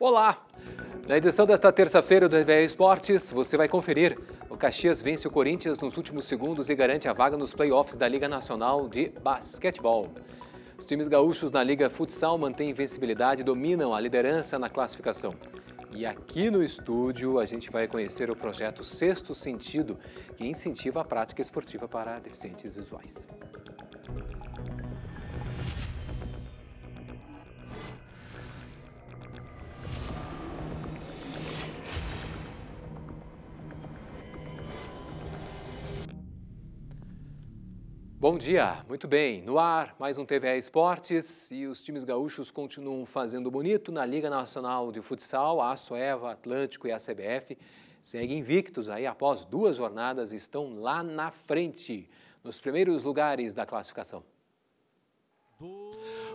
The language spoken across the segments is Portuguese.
Olá! Na edição desta terça-feira do RBE Esportes, você vai conferir. O Caxias vence o Corinthians nos últimos segundos e garante a vaga nos playoffs da Liga Nacional de Basquetebol. Os times gaúchos na Liga Futsal mantêm invencibilidade e dominam a liderança na classificação. E aqui no estúdio a gente vai conhecer o projeto Sexto Sentido, que incentiva a prática esportiva para deficientes visuais. Bom dia, muito bem. No ar, mais um TVA Esportes e os times gaúchos continuam fazendo bonito na Liga Nacional de Futsal, a Eva, Atlântico e a CBF seguem invictos aí após duas jornadas e estão lá na frente, nos primeiros lugares da classificação.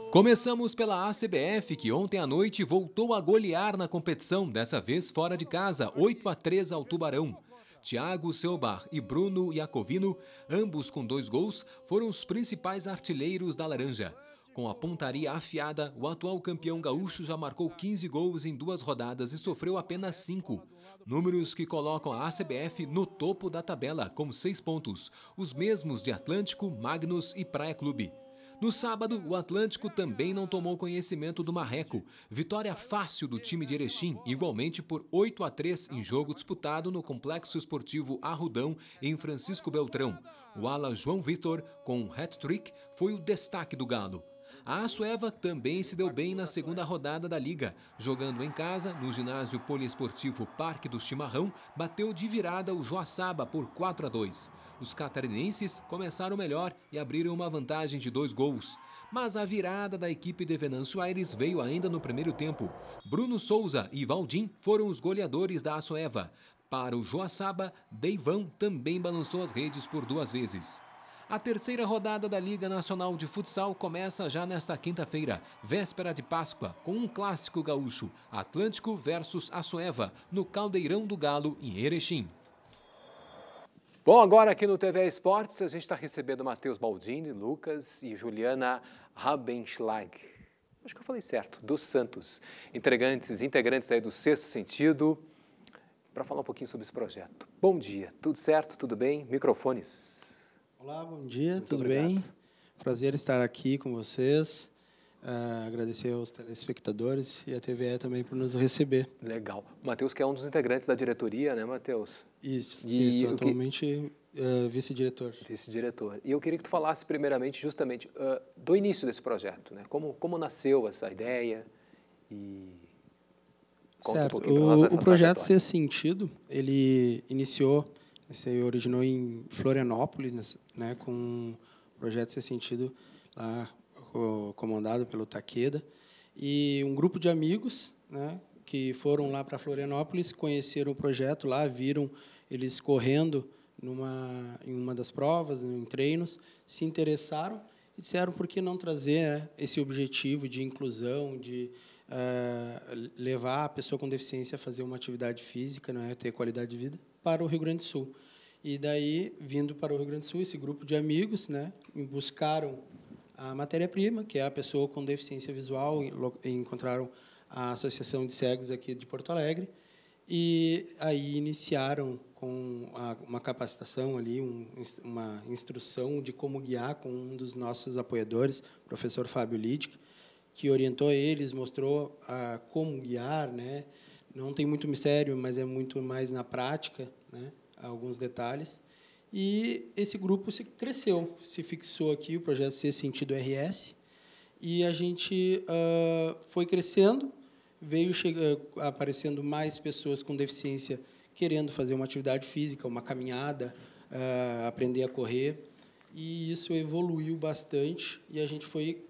Começamos pela ACBF, que ontem à noite voltou a golear na competição, dessa vez fora de casa, 8 a 3 ao Tubarão. Thiago Selbar e Bruno Iacovino, ambos com dois gols, foram os principais artilheiros da Laranja. Com a pontaria afiada, o atual campeão gaúcho já marcou 15 gols em duas rodadas e sofreu apenas 5. Números que colocam a ACBF no topo da tabela, com seis pontos, os mesmos de Atlântico, Magnus e Praia Clube. No sábado, o Atlântico também não tomou conhecimento do Marreco. Vitória fácil do time de Erechim, igualmente por 8 a 3 em jogo disputado no Complexo Esportivo Arrudão, em Francisco Beltrão. O ala João Vitor, com um hat-trick, foi o destaque do Galo. A Assueva também se deu bem na segunda rodada da Liga. Jogando em casa, no ginásio poliesportivo Parque do Chimarrão, bateu de virada o Joaçaba por 4 a 2. Os catarinenses começaram melhor e abriram uma vantagem de dois gols. Mas a virada da equipe de Venâncio Aires veio ainda no primeiro tempo. Bruno Souza e Valdim foram os goleadores da Assueva. Para o Joaçaba, Deivão também balançou as redes por duas vezes. A terceira rodada da Liga Nacional de Futsal começa já nesta quinta-feira, véspera de Páscoa, com um clássico gaúcho, Atlântico versus Assueva, no Caldeirão do Galo, em Erechim. Bom, agora aqui no TV Esportes, a gente está recebendo Matheus Baldini, Lucas e Juliana Rabenschlag. Acho que eu falei certo, dos Santos, integrantes, integrantes aí do Sexto Sentido, para falar um pouquinho sobre esse projeto. Bom dia, tudo certo, tudo bem? Microfones. Olá, bom dia, Muito tudo obrigado. bem? Prazer estar aqui com vocês. Uh, agradecer aos telespectadores e à TVE também por nos receber. Legal. Matheus, que é um dos integrantes da diretoria, né, Matheus? Isso, e isso atualmente que... uh, ah, vice-diretor. Vice-diretor. E eu queria que tu falasse primeiramente justamente uh, do início desse projeto, né? Como, como nasceu essa ideia e... Conta certo. Um o, o projeto Ser Sentido, ele iniciou se originou em Florianópolis, né, com um projeto Ser Sentido, lá comandado pelo Taqueda, e um grupo de amigos né, que foram lá para Florianópolis, conheceram o projeto lá, viram eles correndo numa, em uma das provas, em treinos, se interessaram e disseram por que não trazer né, esse objetivo de inclusão, de uh, levar a pessoa com deficiência a fazer uma atividade física, é ter qualidade de vida, para o Rio Grande do Sul. E daí, vindo para o Rio Grande do Sul, esse grupo de amigos né, buscaram a matéria-prima, que é a pessoa com deficiência visual, encontraram a Associação de Cegos aqui de Porto Alegre, e aí iniciaram com uma capacitação ali, uma instrução de como guiar com um dos nossos apoiadores, o professor Fábio Lidic, que orientou eles, mostrou a como guiar, né? Não tem muito mistério, mas é muito mais na prática, né? Alguns detalhes. E esse grupo se cresceu, se fixou aqui o projeto Ser Sentido RS, e a gente uh, foi crescendo, veio chegando, aparecendo mais pessoas com deficiência querendo fazer uma atividade física, uma caminhada, uh, aprender a correr, e isso evoluiu bastante e a gente foi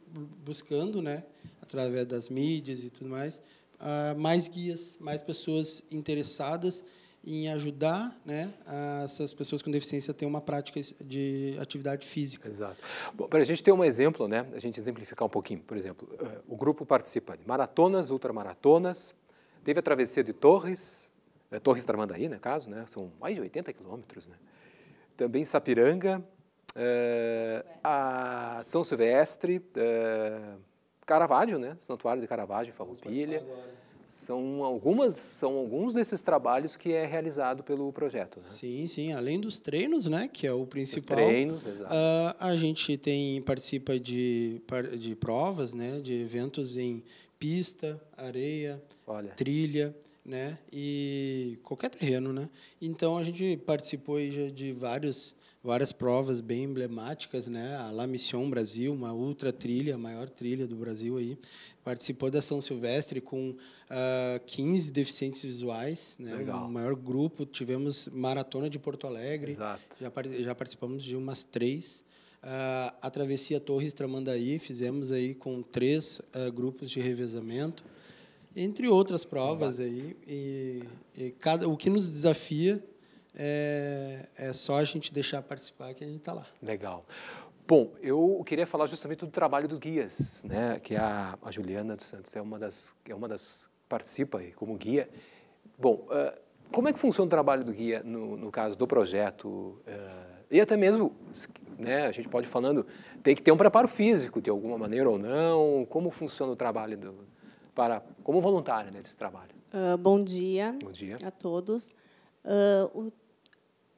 buscando, né, através das mídias e tudo mais, ah, mais guias, mais pessoas interessadas em ajudar né, essas pessoas com deficiência a ter uma prática de atividade física. Exato. Bom, para a gente ter um exemplo, né, a gente exemplificar um pouquinho, por exemplo, eh, o grupo participa de maratonas, ultramaratonas, teve a travessia de Torres, eh, Torres Tramandaí, no né, caso, né, são mais de 80 quilômetros, né, também Sapiranga, é, a São Silvestre, é, Caravaggio, né? Santuário de Caravaggio Farroupilha. São algumas, são alguns desses trabalhos que é realizado pelo projeto. Né? Sim, sim. Além dos treinos, né, que é o principal. Os treinos, exato. Uh, a gente tem participa de, de provas, né, de eventos em pista, areia, Olha. trilha né? E qualquer terreno, né? Então a gente participou de vários várias provas bem emblemáticas, né? A La Mission Brasil, uma ultra trilha, a maior trilha do Brasil aí, participou da São Silvestre com uh, ah, 15 deficientes visuais, né? Legal. maior grupo. Tivemos maratona de Porto Alegre. Exato. Já, já participamos de umas três. Uh, a travessia Torres Tramandaí fizemos aí com três uh, grupos de revezamento entre outras provas aí. E, e cada, o que nos desafia é, é só a gente deixar participar que a gente está lá. Legal. Bom, eu queria falar justamente do trabalho dos guias, né? Que a, a Juliana dos Santos é uma das é uma das participa aí como guia. Bom, uh, como é que funciona o trabalho do guia no, no caso do projeto? Uh, e até mesmo, né, a gente pode falando, tem que ter um preparo físico de alguma maneira ou não. Como funciona o trabalho do, para como voluntária nesse né, trabalho? Uh, bom dia. Bom dia a todos. Uh,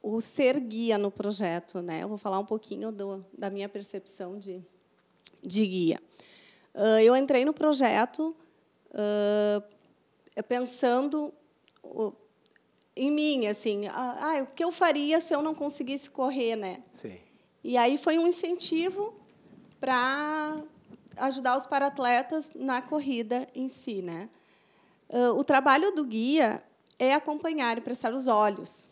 o, o ser guia no projeto, né? Eu vou falar um pouquinho do, da minha percepção de de guia. Uh, eu entrei no projeto pensando em mim, assim, ah, o que eu faria se eu não conseguisse correr, né? Sim. E aí foi um incentivo para ajudar os paratletas na corrida em si, né? Ah, o trabalho do guia é acompanhar e prestar os olhos,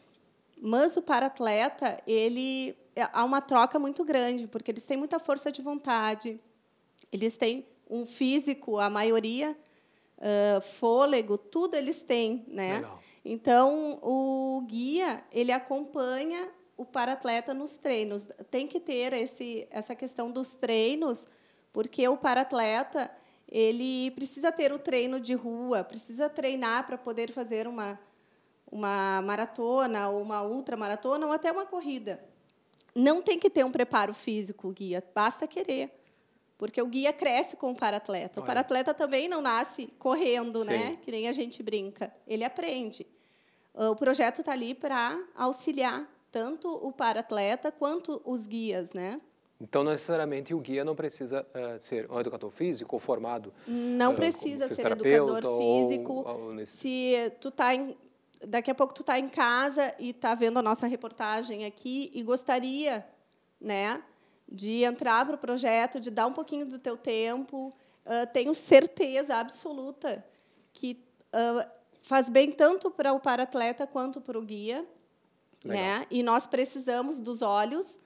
mas o paratleta ele é, há uma troca muito grande porque eles têm muita força de vontade, eles têm um físico, a maioria uh, fôlego, tudo eles têm, né? Legal. Então o guia ele acompanha o paratleta nos treinos, tem que ter esse essa questão dos treinos porque o paratleta ele precisa ter o treino de rua, precisa treinar para poder fazer uma uma maratona ou uma ultramaratona ou até uma corrida. Não tem que ter um preparo físico, guia, basta querer. Porque o guia cresce com o paratleta. O paratleta também não nasce correndo, né? Sim. né? Que nem a gente brinca. Ele aprende. Ah, o projeto está ali para auxiliar tanto o paratleta quanto os guias, né? Então, não necessariamente o guia não precisa uh, ser um educador físico ou formado. Não uh, precisa ser educador físico. Ou nesse... Tipo. Se tu tá em, daqui a pouco tu está em casa e está vendo a nossa reportagem aqui e gostaria, né, de entrar para o projeto, de dar um pouquinho do teu tempo, uh, tenho certeza absoluta que faz bem tanto para o paratleta quanto para o guia, né? E nós precisamos dos olhos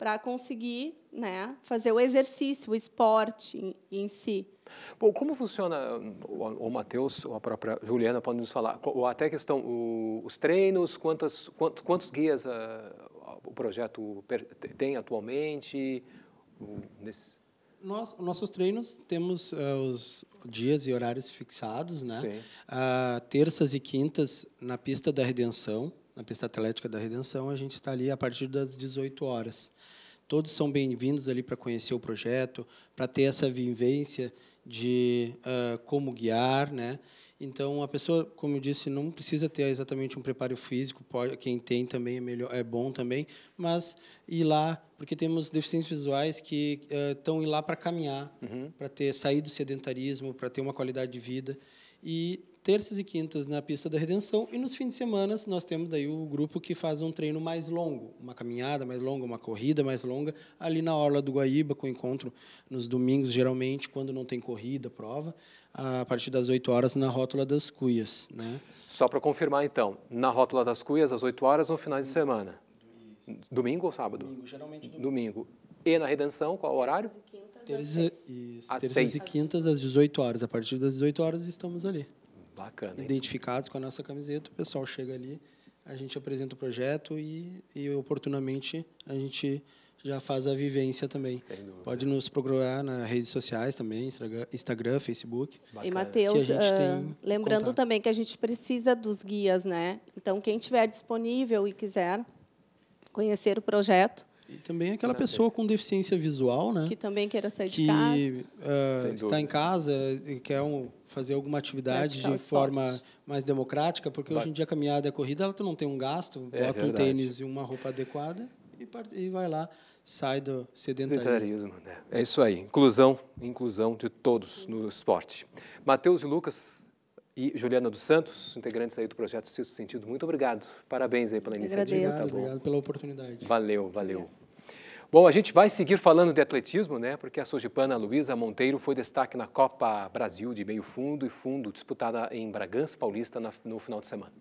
para conseguir né, fazer o exercício, o esporte em, si. Bom, como funciona, o, o Matheus ou a própria Juliana podem nos falar, ou até a questão, o, os treinos, quantas, quantos, quantos guias a, ah, a, o projeto per, tem atualmente? O, nesse... Nós, nossos treinos temos uh, os dias e horários fixados, né? Uh, terças e quintas na pista da Redenção, na pista atlética da Redenção, a gente está ali a partir das 18 horas. Todos são bem-vindos ali para conhecer o projeto, para ter essa vivência de uh, como guiar, né? Então a pessoa, como eu disse, não precisa ter exatamente um preparo físico. Pode, quem tem também é melhor, é bom também. Mas ir lá, porque temos deficientes visuais que estão ah, uh, ir lá para caminhar, uhum. para ter sair do sedentarismo, para ter uma qualidade de vida e terças e quintas na pista da Redenção e nos fins de semana nós temos daí o grupo que faz um treino mais longo, uma caminhada mais longa, uma corrida mais longa ali na orla do Guaíba, com encontro nos domingos geralmente quando não tem corrida, prova, a partir das 8 horas na Rótula das Cuias, né? Só para confirmar então, na Rótula das Cuias às 8 horas no final de semana. Isso. Domingo ou sábado? Domingo, geralmente domingo. domingo. E na Redenção, qual o horário? Terças e quintas e quintas às 18 horas. A partir das 18 horas estamos ali. Bacana, identificados então. com a nossa camiseta. O pessoal chega ali, a gente apresenta o projeto e, e oportunamente a gente já faz a vivência também. Pode nos procurar nas redes sociais também, Instagram, Facebook. Bacana. E Matheus, uh, ah, lembrando contato. também que a gente precisa dos guias, né? Então quem tiver disponível e quiser conhecer o projeto, e também aquela pessoa com deficiência visual, né? Que também queira sair que, de casa. Que uh, ah, está em casa, quer um, fazer alguma atividade de forma mais democrática, porque vai. hoje em dia a caminhada é corrida, ela tu não tem um gasto, é, bota um tênis e uma roupa adequada e, e vai lá, sai do sedentarismo. sedentarismo né? É isso aí, inclusão, inclusão de todos no esporte. Matheus e Lucas e Juliana dos Santos, integrantes aí do projeto Sexto Sentido, muito obrigado. Parabéns aí pela iniciativa. Tá agradeço. Tá obrigado pela oportunidade. Valeu, valeu. É. Bom, a gente vai seguir falando de atletismo, né? Porque a sojipana Luísa Monteiro foi destaque na Copa Brasil de meio fundo e fundo disputada em Bragança Paulista no final de semana.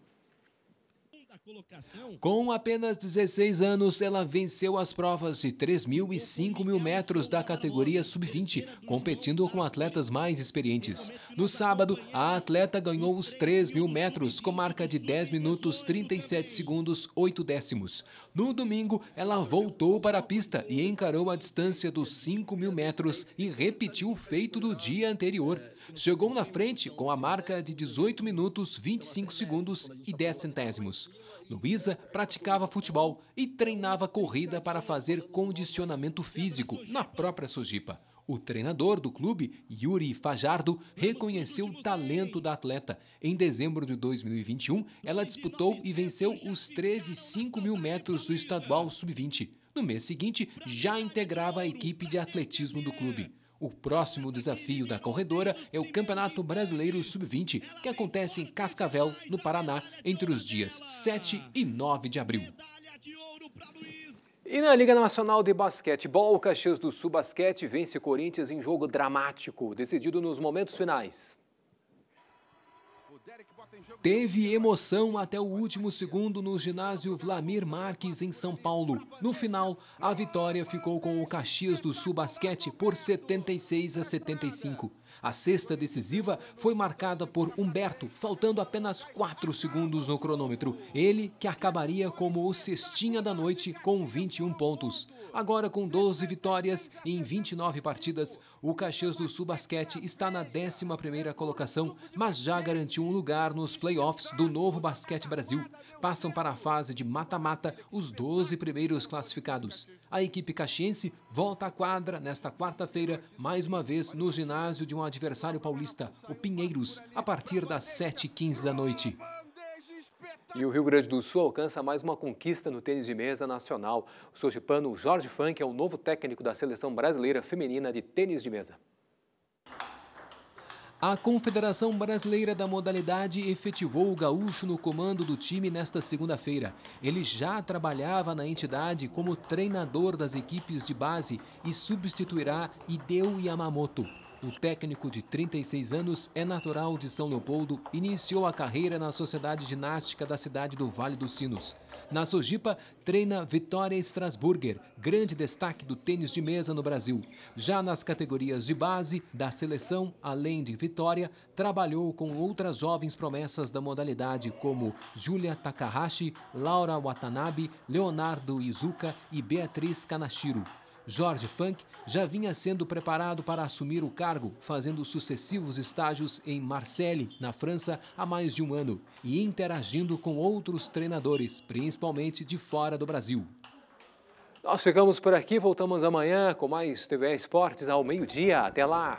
Com apenas 16 anos, ela venceu as provas de 3 mil e 5 mil metros da categoria sub-20, competindo com atletas mais experientes. No sábado, a atleta ganhou os 3 mil metros com marca de 10 minutos 37 segundos 8 décimos. No domingo, ela voltou para a pista e encarou a distância dos 5 mil metros e repetiu o feito do dia anterior. Chegou na frente com a marca de 18 minutos 25 segundos e 10 centésimos. Luísa praticava futebol e treinava corrida para fazer condicionamento físico na própria Sojipa. O treinador do clube, Yuri Fajardo, reconheceu o talento da atleta. Em dezembro de 2021, ela disputou e venceu os 13 5 mil metros do estadual sub-20. No mês seguinte, já integrava a equipe de atletismo do clube. O próximo desafio da corredora é o Campeonato Brasileiro Sub-20, que acontece em Cascavel, no Paraná, entre os dias 7 e 9 de abril. E na Liga Nacional de Basquetebol, o Caxias do Sul Basquete vence Corinthians em jogo dramático, decidido nos momentos finais. Teve emoção até o último segundo no ginásio Vlamir Marques, em São Paulo. No final, a vitória ficou com o Caxias do Sul Basquete por 76 a 75. A sexta decisiva foi marcada por Humberto, faltando apenas 4 segundos no cronômetro. Ele que acabaria como o cestinha da noite com 21 pontos. Agora com 12 vitórias em 29 partidas, o Caxias do Sul Basquete está na 11ª colocação, mas já garantiu um lugar no nos playoffs do Novo Basquete Brasil. Passam para a fase de mata-mata os 12 primeiros classificados. A equipe caxiense volta à quadra nesta quarta-feira, mais uma vez no ginásio de um adversário paulista, o Pinheiros, a partir das 7h15 da noite. E o Rio Grande do Sul alcança mais uma conquista no tênis de mesa nacional. O sojipano Jorge Funk é o novo técnico da seleção brasileira feminina de tênis de mesa. A Confederação Brasileira da Modalidade efetivou o Gaúcho no comando do time nesta segunda-feira. Ele já trabalhava na entidade como treinador das equipes de base e substituirá Hideo Yamamoto. O técnico de 36 anos é natural de São Leopoldo, iniciou a carreira na Sociedade Ginástica da cidade do Vale dos Sinos. Na Sojipa, treina Vitória Strasburger, grande destaque do tênis de mesa no Brasil. Já nas categorias de base da seleção, além de Vitória, trabalhou com outras jovens promessas da modalidade como Julia Takahashi, Laura Watanabe, Leonardo Izuka e Beatriz Kanashiro. Jorge Funk já vinha sendo preparado para assumir o cargo, fazendo sucessivos estágios em Marseille, na França, há mais de um ano e interagindo com outros treinadores, principalmente de fora do Brasil. Nós ficamos por aqui, voltamos amanhã com mais TV Esportes ao meio-dia. Até lá!